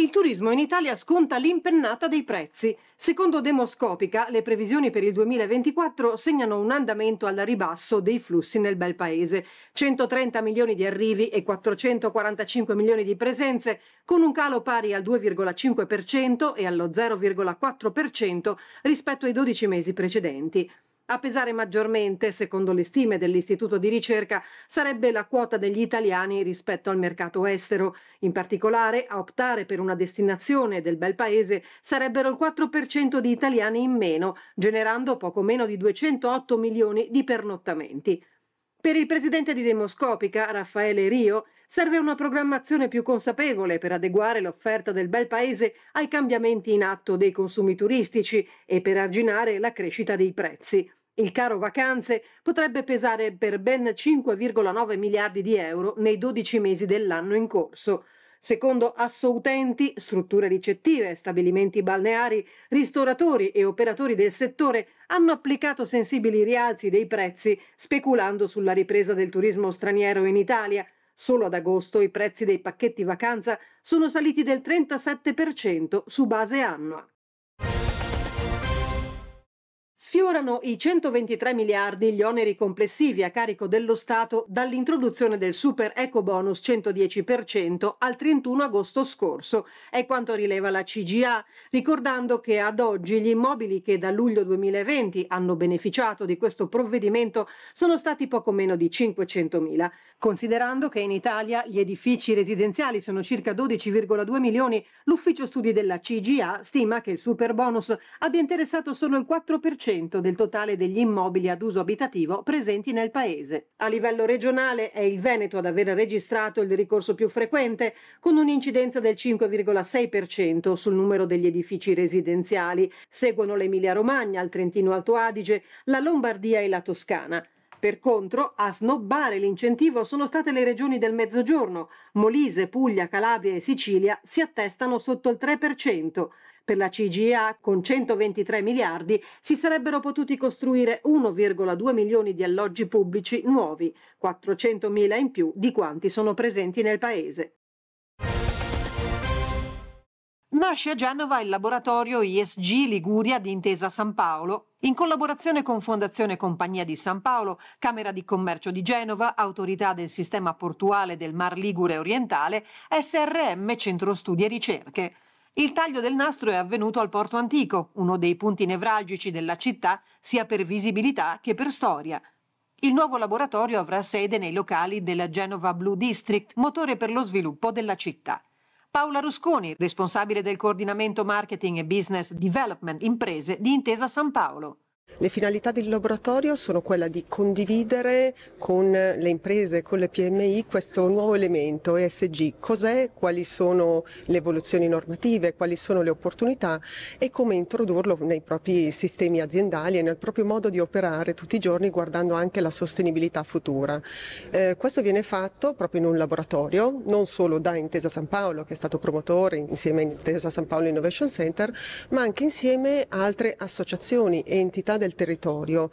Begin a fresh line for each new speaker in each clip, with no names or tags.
Il turismo in Italia sconta l'impennata dei prezzi. Secondo Demoscopica, le previsioni per il 2024 segnano un andamento al ribasso dei flussi nel bel paese. 130 milioni di arrivi e 445 milioni di presenze, con un calo pari al 2,5% e allo 0,4% rispetto ai 12 mesi precedenti. A pesare maggiormente, secondo le stime dell'Istituto di ricerca, sarebbe la quota degli italiani rispetto al mercato estero. In particolare, a optare per una destinazione del bel paese sarebbero il 4% di italiani in meno, generando poco meno di 208 milioni di pernottamenti. Per il presidente di Demoscopica, Raffaele Rio, serve una programmazione più consapevole per adeguare l'offerta del bel paese ai cambiamenti in atto dei consumi turistici e per arginare la crescita dei prezzi. Il caro vacanze potrebbe pesare per ben 5,9 miliardi di euro nei 12 mesi dell'anno in corso. Secondo assoutenti, strutture ricettive, stabilimenti balneari, ristoratori e operatori del settore hanno applicato sensibili rialzi dei prezzi speculando sulla ripresa del turismo straniero in Italia. Solo ad agosto i prezzi dei pacchetti vacanza sono saliti del 37% su base annua. Sfiorano i 123 miliardi gli oneri complessivi a carico dello Stato dall'introduzione del super eco bonus 110% al 31 agosto scorso, è quanto rileva la CGA, ricordando che ad oggi gli immobili che da luglio 2020 hanno beneficiato di questo provvedimento sono stati poco meno di 500 mila. considerando che in Italia gli edifici residenziali sono circa 12,2 milioni, l'ufficio studi della CGA stima che il super bonus abbia interessato solo il 4% 10% del totale degli immobili ad uso abitativo presenti nel Paese. A livello regionale è il Veneto ad aver registrato il ricorso più frequente, con un'incidenza del 5,6% sul numero degli edifici residenziali. Seguono l'Emilia-Romagna, il Trentino-Alto Adige, la Lombardia e la Toscana. Per contro, a snobbare l'incentivo sono state le regioni del Mezzogiorno. Molise, Puglia, Calabria e Sicilia si attestano sotto il 3% per la CGA con 123 miliardi si sarebbero potuti costruire 1,2 milioni di alloggi pubblici nuovi, 400 mila in più di quanti sono presenti nel paese. Nasce a Genova il laboratorio ISG Liguria di Intesa San Paolo, in collaborazione con Fondazione Compagnia di San Paolo, Camera di Commercio di Genova, Autorità del Sistema Portuale del Mar Ligure Orientale, SRM Centro Studi e Ricerche. Il taglio del nastro è avvenuto al Porto Antico, uno dei punti nevralgici della città sia per visibilità che per storia. Il nuovo laboratorio avrà sede nei locali della Genova Blue District, motore per lo sviluppo della città. Paola Rusconi, responsabile del coordinamento marketing e business development imprese di Intesa San Paolo.
Le finalità del laboratorio sono quella di condividere con le imprese, con le PMI, questo nuovo elemento ESG. Cos'è, quali sono le evoluzioni normative, quali sono le opportunità e come introdurlo nei propri sistemi aziendali e nel proprio modo di operare tutti i giorni guardando anche la sostenibilità futura. Eh, questo viene fatto proprio in un laboratorio, non solo da Intesa San Paolo, che è stato promotore insieme a Intesa San Paolo Innovation Center, ma anche insieme a altre associazioni e entità del territorio.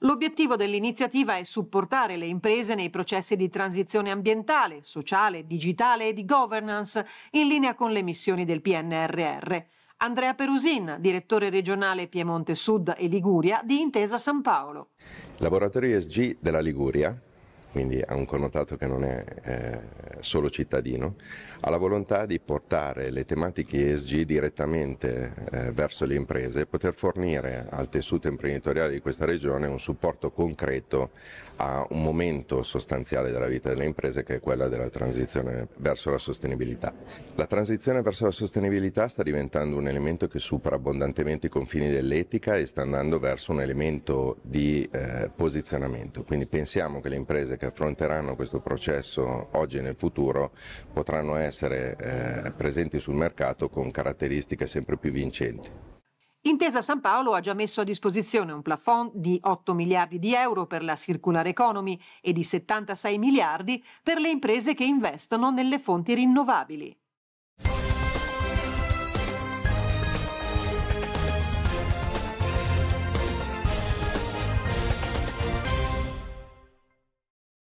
L'obiettivo dell'iniziativa è supportare le imprese nei processi di transizione ambientale, sociale, digitale e di governance in linea con le missioni del PNRR. Andrea Perusin, direttore regionale Piemonte Sud e Liguria di Intesa San Paolo.
Laboratorio ESG della Liguria quindi ha un connotato che non è eh, solo cittadino, ha la volontà di portare le tematiche ESG direttamente eh, verso le imprese e poter fornire al tessuto imprenditoriale di questa regione un supporto concreto a un momento sostanziale della vita delle imprese che è quella della transizione verso la sostenibilità. La transizione verso la sostenibilità sta diventando un elemento che supera abbondantemente i confini dell'etica e sta andando verso un elemento di eh, posizionamento, quindi pensiamo che le imprese che affronteranno questo processo oggi e nel futuro potranno essere eh, presenti sul mercato con caratteristiche sempre più vincenti.
Intesa San Paolo ha già messo a disposizione un plafond di 8 miliardi di euro per la circular economy e di 76 miliardi per le imprese che investono nelle fonti rinnovabili.